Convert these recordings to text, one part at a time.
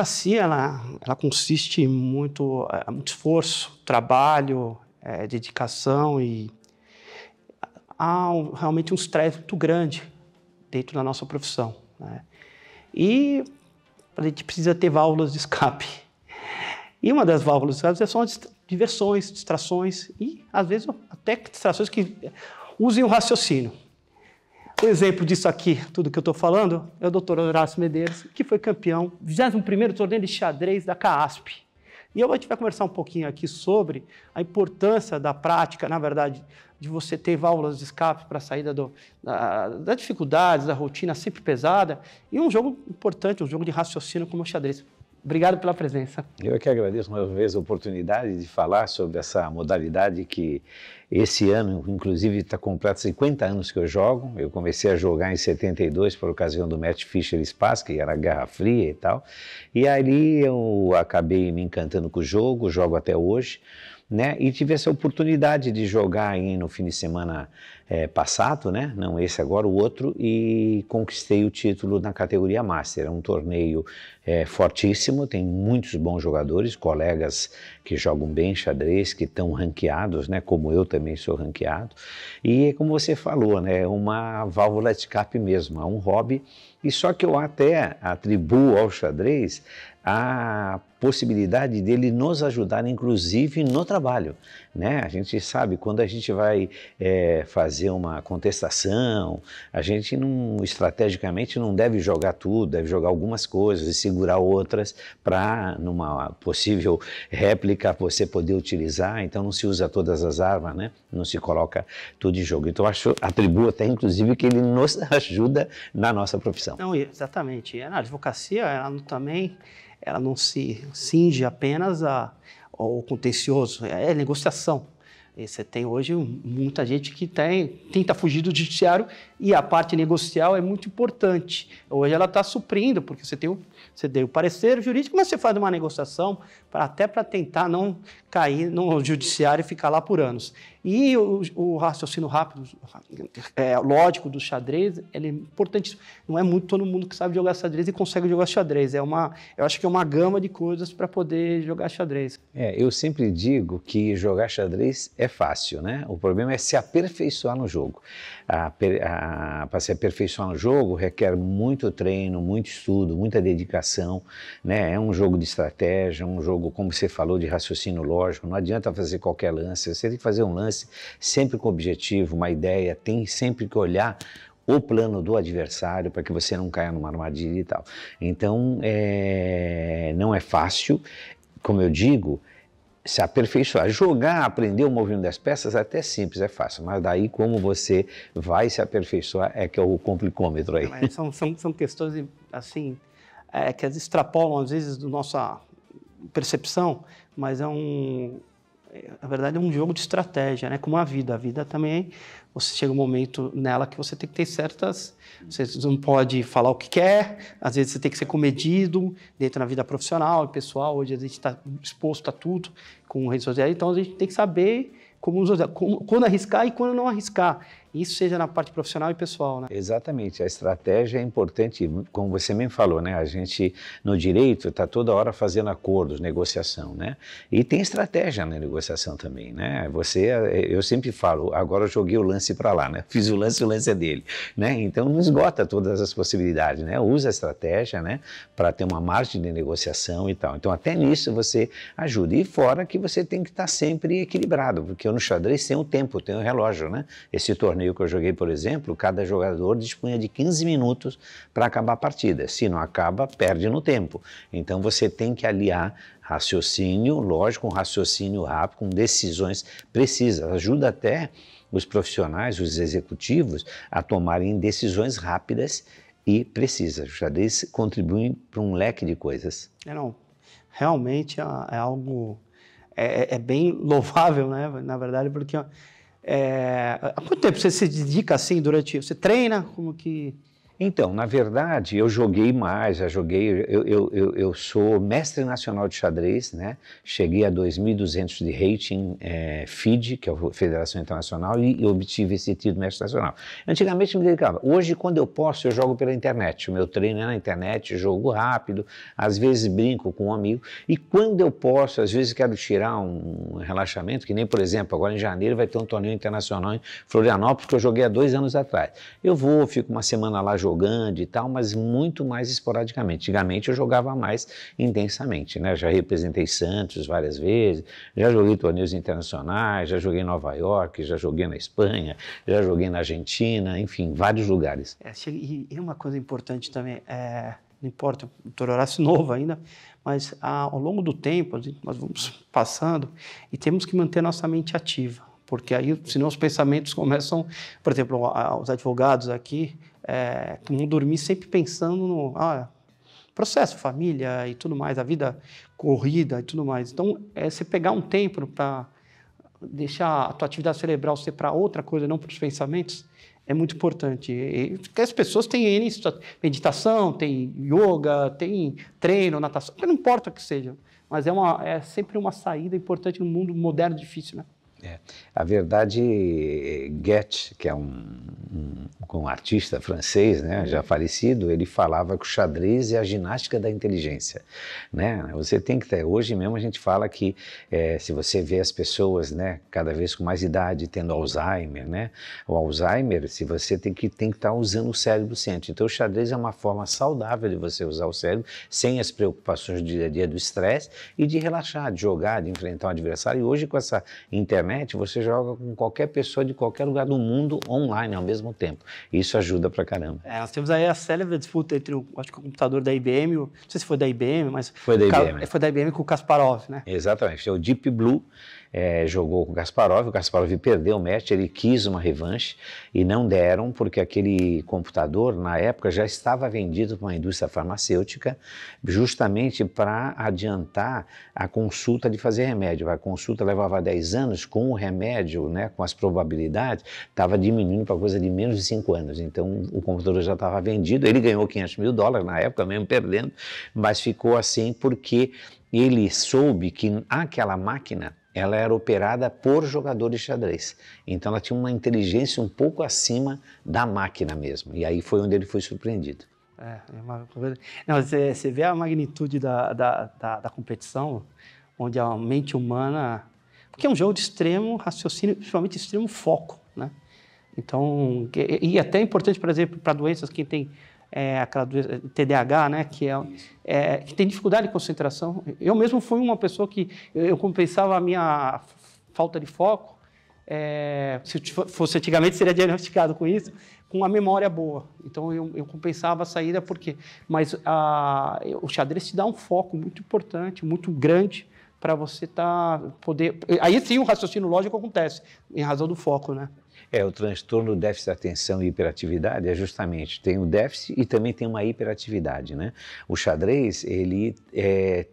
advocacia ela, ela consiste muito é, é muito esforço, trabalho, é, dedicação e há um, realmente um estresse muito grande dentro da nossa profissão. Né? E a gente precisa ter válvulas de escape. E uma das válvulas de escape são as diversões, distrações e, às vezes, até distrações que usem o raciocínio. O exemplo disso aqui, tudo que eu estou falando, é o doutor Horácio Medeiros, que foi campeão, 21º torneio de xadrez da CAASP. E eu vou te conversar um pouquinho aqui sobre a importância da prática, na verdade, de você ter válvulas de escape para a saída do, da, das dificuldades, da rotina sempre pesada, e um jogo importante, um jogo de raciocínio como o xadrez. Obrigado pela presença. Eu é que agradeço mais uma vez a oportunidade de falar sobre essa modalidade que esse ano, inclusive, está completo 50 anos que eu jogo. Eu comecei a jogar em 72 por ocasião do Matt Fisher Spass, que era Guerra Fria e tal. E ali eu acabei me encantando com o jogo, jogo até hoje né? E tive essa oportunidade de jogar aí no fim de semana é, passado, né? Não esse agora, o outro, e conquistei o título na categoria Master. É um torneio é, fortíssimo, tem muitos bons jogadores, colegas que jogam bem xadrez, que estão ranqueados, né? Como eu também sou ranqueado. E como você falou, né? É uma válvula de escape mesmo, é um hobby. E só que eu até atribuo ao xadrez a possibilidade dele nos ajudar, inclusive no trabalho. Né? A gente sabe quando a gente vai é, fazer uma contestação, a gente não estrategicamente não deve jogar tudo, deve jogar algumas coisas e segurar outras para numa possível réplica você poder utilizar. Então não se usa todas as armas, né? Não se coloca tudo em jogo. Então acho atribuo até inclusive que ele nos ajuda na nossa profissão. Não, exatamente. É, a advocacia ela também ela não se cinge apenas a, ao contencioso, é, é negociação. E você tem hoje muita gente que tem, tá tenta fugir do judiciário e a parte negocial é muito importante. Hoje ela está suprindo, porque você tem o, você deu o parecer jurídico, mas você faz uma negociação pra, até para tentar não cair no judiciário e ficar lá por anos. E o, o raciocínio rápido, é, lógico do xadrez, ele é importante. Não é muito todo mundo que sabe jogar xadrez e consegue jogar xadrez. É uma, eu acho que é uma gama de coisas para poder jogar xadrez. É, eu sempre digo que jogar xadrez é fácil, né? O problema é se aperfeiçoar no jogo. Para se aperfeiçoar no jogo requer muito treino, muito estudo, muita dedicação, né? É um jogo de estratégia, um jogo, como você falou, de raciocínio lógico. Não adianta fazer qualquer lance. Você tem que fazer um lance sempre com objetivo, uma ideia, tem sempre que olhar o plano do adversário para que você não caia numa armadilha e tal. Então, é, não é fácil, como eu digo, se aperfeiçoar. Jogar, aprender o movimento das peças é até simples, é fácil, mas daí como você vai se aperfeiçoar é que é o complicômetro aí. É, são, são, são questões assim é, que extrapolam às vezes do nossa percepção, mas é um, na verdade, é um jogo de estratégia, né? Como a vida. A vida também, você chega um momento nela que você tem que ter certas. Você não pode falar o que quer, às vezes você tem que ser comedido dentro da vida profissional e pessoal. Hoje a gente está exposto a tudo com redes sociais, então a gente tem que saber como, como, quando arriscar e quando não arriscar. Isso seja na parte profissional e pessoal, né? Exatamente. A estratégia é importante, como você mesmo falou, né? A gente, no direito, está toda hora fazendo acordos, negociação, né? E tem estratégia na negociação também, né? Você, eu sempre falo, agora eu joguei o lance para lá, né? Fiz o lance, o lance é dele, né? Então, não esgota todas as possibilidades, né? Usa a estratégia, né? Para ter uma margem de negociação e tal. Então, até nisso você ajuda. E fora que você tem que estar tá sempre equilibrado, porque no xadrez tem o um tempo, tem o um relógio, né? Esse torneio que eu joguei, por exemplo, cada jogador dispunha de 15 minutos para acabar a partida. Se não acaba, perde no tempo. Então você tem que aliar raciocínio, lógico, um raciocínio rápido, com decisões precisas. Ajuda até os profissionais, os executivos, a tomarem decisões rápidas e precisas. Já xadrez contribuem para um leque de coisas. É, não, realmente é, é algo é, é, é, bem louvável, né? Na verdade, porque é, há quanto tempo você se dedica assim durante. Você treina? Como que. Então, na verdade, eu joguei mais, já joguei, eu, eu, eu, eu sou mestre nacional de xadrez, né? Cheguei a 2.200 de rating é, FIDE, que é a Federação Internacional, e obtive esse título de mestre nacional. Antigamente me dedicava, hoje quando eu posso eu jogo pela internet, o meu treino é na internet, jogo rápido, às vezes brinco com um amigo, e quando eu posso, às vezes quero tirar um relaxamento, que nem, por exemplo, agora em janeiro vai ter um torneio internacional em Florianópolis, que eu joguei há dois anos atrás. Eu vou, fico uma semana lá jogando, jogando e tal, mas muito mais esporadicamente. Antigamente eu jogava mais intensamente, né? Já representei Santos várias vezes, já joguei torneios internacionais, já joguei em Nova York, já joguei na Espanha, já joguei na Argentina, enfim, vários lugares. É, e uma coisa importante também, é, não importa, o Tororaço é novo ainda, mas ao longo do tempo nós vamos passando e temos que manter nossa mente ativa porque aí, senão, os pensamentos começam. Por exemplo, os advogados aqui é, dormir sempre pensando no ah, processo, família e tudo mais, a vida corrida e tudo mais. Então, é você pegar um tempo para deixar a tua atividade cerebral ser para outra coisa, não para os pensamentos, é muito importante. E, as pessoas têm meditação, tem yoga, tem treino, natação, não importa o que seja, mas é, uma, é sempre uma saída importante no mundo moderno difícil, né? É. A verdade, Goethe, que é um, um, um, artista francês, né, já falecido, ele falava que o xadrez é a ginástica da inteligência. Né? Você tem que ter. Hoje mesmo a gente fala que é, se você vê as pessoas né, cada vez com mais idade tendo Alzheimer, né? o Alzheimer, se você tem que tem que estar tá usando o cérebro sempre. Então o xadrez é uma forma saudável de você usar o cérebro sem as preocupações do dia a dia, do estresse e de relaxar, de jogar, de enfrentar um adversário. E hoje com essa internet internet, você joga com qualquer pessoa de qualquer lugar do mundo online ao mesmo tempo. Isso ajuda pra caramba. É, nós temos aí a célebre disputa entre o, acho que o computador da IBM, não sei se foi da IBM, mas. Foi da IBM. Foi da IBM com o Kasparov, né? Exatamente. É o Deep Blue é, jogou com o Kasparov, o Kasparov perdeu o match, ele quis uma revanche e não deram, porque aquele computador, na época, já estava vendido para uma indústria farmacêutica, justamente para adiantar a consulta de fazer remédio. A consulta levava 10 anos, com o remédio, né, com as probabilidades, estava diminuindo para coisa de menos de 5 anos. Então, o computador já estava vendido, ele ganhou 500 mil dólares na época, mesmo perdendo, mas ficou assim porque ele soube que aquela máquina ela era operada por jogadores de xadrez. Então ela tinha uma inteligência um pouco acima da máquina mesmo. E aí foi onde ele foi surpreendido. É, é uma... Não, você, você, vê a magnitude da, da, da, da competição, onde a mente humana. Porque é um jogo de extremo raciocínio, principalmente extremo foco. Né? Então, e até é importante, por exemplo, para doenças quem tem é, aquela TDAH, eh, né, que, é, é, que tem dificuldade de concentração. Eu mesmo fui uma pessoa que eu compensava a minha falta de foco, é, se fosse antigamente seria diagnosticado com isso, com a memória boa. Então eu, eu compensava a saída, porque Mas a, ah, o xadrez te dá um foco muito importante, muito grande, para você tá poder. Aí sim o raciocínio lógico acontece, em razão do foco, né? É, o transtorno déficit de atenção e hiperatividade é justamente, tem o déficit e também tem uma hiperatividade, né? O xadrez, ele é,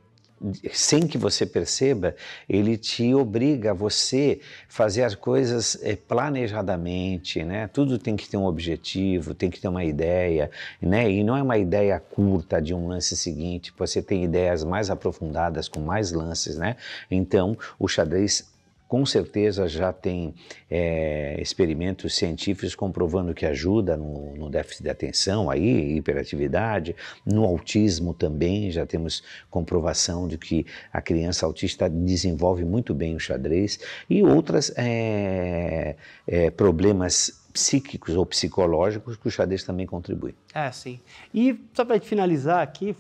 sem que você perceba, ele te obriga a você fazer as coisas eh, planejadamente, né? Tudo tem que ter um objetivo, tem que ter uma ideia, né? E não é uma ideia curta de um lance seguinte, você tem ideias mais aprofundadas com mais lances, né? Então, o xadrez com certeza já tem é, experimentos científicos comprovando que ajuda no, no, déficit de atenção, aí, hiperatividade, no autismo também, já temos comprovação de que a criança autista desenvolve muito bem o xadrez e outros é, é, problemas psíquicos ou psicológicos que o xadrez também contribui. É, sim. E só para finalizar aqui,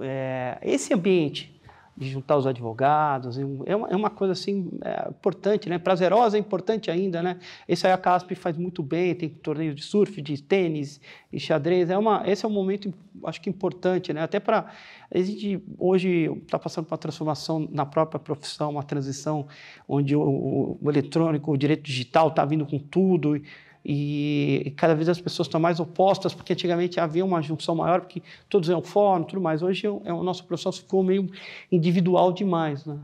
é, esse ambiente de juntar os advogados. É, é uma, é uma coisa assim é, importante, né? Prazerosa, é importante ainda, né? Esse aí a CASP faz muito bem, tem torneios de surf, de tênis e xadrez. É uma, esse é um momento, acho que importante, né? Até para a gente hoje está passando por uma transformação na própria profissão, uma transição onde o, o, o eletrônico, o direito digital está vindo com tudo. E, e cada vez as pessoas estão mais opostas, porque antigamente havia uma junção maior, porque todos eram fórum, tudo mais. Hoje é, é o nosso processo ficou meio individual demais, né?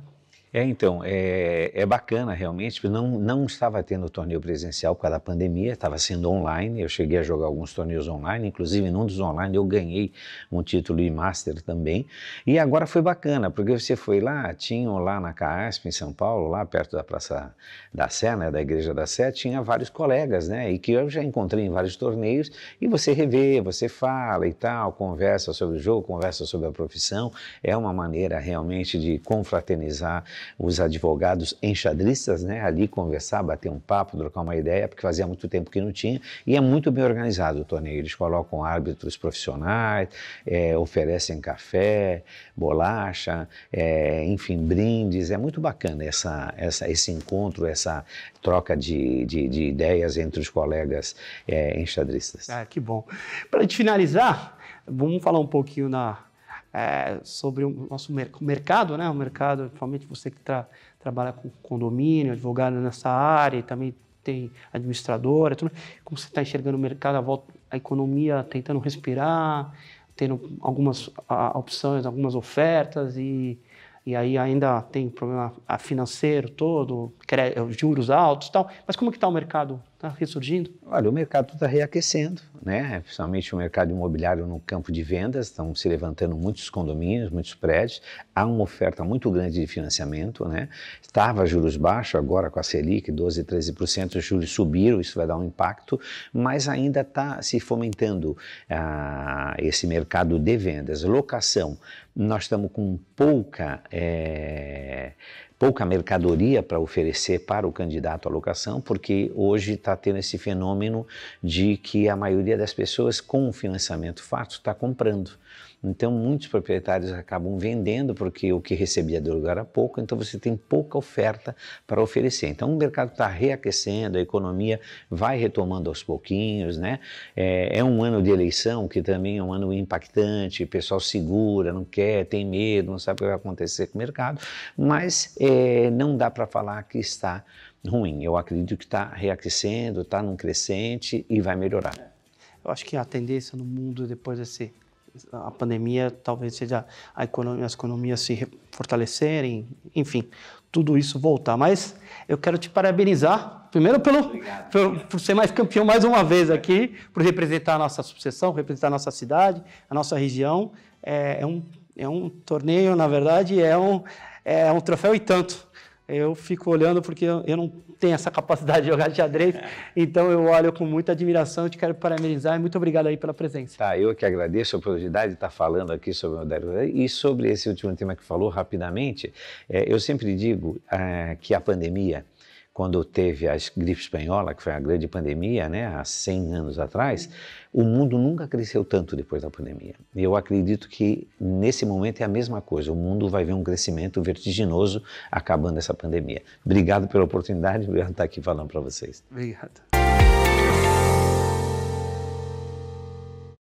É, então, é, é bacana realmente, porque não, não estava tendo torneio presencial por causa da pandemia, estava sendo online, eu cheguei a jogar alguns torneios online, inclusive num dos online eu ganhei um título de Master também, e agora foi bacana, porque você foi lá, tinham lá na CASP em São Paulo, lá perto da Praça da Sé, né, da Igreja da Sé, tinha vários colegas, né, e que eu já encontrei em vários torneios, e você revê, você fala e tal, conversa sobre o jogo, conversa sobre a profissão, é uma maneira realmente de confraternizar os advogados enxadristas, né, ali conversar, bater um papo, trocar uma ideia, porque fazia muito tempo que não tinha, e é muito bem organizado o torneio. Eles colocam árbitros profissionais, é, oferecem café, bolacha, é, enfim, brindes. É muito bacana essa, essa, esse encontro, essa troca de, de, de ideias entre os colegas é, enxadristas. Ah, que bom. Para finalizar, vamos falar um pouquinho na, é, sobre o nosso mer mercado, né? O mercado, principalmente você que tra trabalha com condomínio, advogado nessa área, e também tem administradora, tudo. Como você está enxergando o mercado, a, volta, a economia tentando respirar, tendo algumas a, opções, algumas ofertas e e aí ainda tem problema ah, financeiro todo, juros altos e tal. Mas como que está o mercado está ressurgindo? Olha, o mercado está reaquecendo, né? principalmente o mercado imobiliário no campo de vendas, estão se levantando muitos condomínios, muitos prédios, há uma oferta muito grande de financiamento, né? estava juros baixos, agora com a Selic 12, 13%, os juros subiram, isso vai dar um impacto, mas ainda está se fomentando ah, esse mercado de vendas. Locação, nós estamos com pouca... Eh, pouca mercadoria para oferecer para o candidato à locação, porque hoje está tendo esse fenômeno de que a maioria das pessoas com o financiamento fato está comprando. Então, muitos proprietários acabam vendendo porque o que recebia do lugar era pouco, então você tem pouca oferta para oferecer. Então, o mercado está reaquecendo, a economia vai retomando aos pouquinhos, né? É, é, um ano de eleição que também é um ano impactante, o pessoal segura, não quer, tem medo, não sabe o que vai acontecer com o mercado, mas é, não dá para falar que está ruim. Eu acredito que está reaquecendo, está num crescente e vai melhorar. Eu acho que a tendência no mundo depois desse a pandemia talvez seja a economia, as economias se fortalecerem, enfim, tudo isso voltar. Mas eu quero te parabenizar, primeiro pelo, pelo, por ser mais campeão mais uma vez aqui, por representar a nossa sucessão, representar a nossa cidade, a nossa região. É, é um, é um torneio, na verdade, é um, é um troféu e tanto eu fico olhando porque eu não tenho essa capacidade de jogar de xadrez, é. então eu olho com muita admiração, te quero parabenizar e muito obrigado aí pela presença. Tá, eu que agradeço a oportunidade de estar falando aqui sobre o Dario e sobre esse último tema que falou rapidamente, é, eu sempre digo é, que a pandemia quando teve a gripe espanhola, que foi a grande pandemia, né, há 100 anos atrás, o mundo nunca cresceu tanto depois da pandemia. E eu acredito que nesse momento é a mesma coisa. O mundo vai ver um crescimento vertiginoso acabando essa pandemia. Obrigado pela oportunidade, obrigado por estar aqui falando para vocês. Obrigado.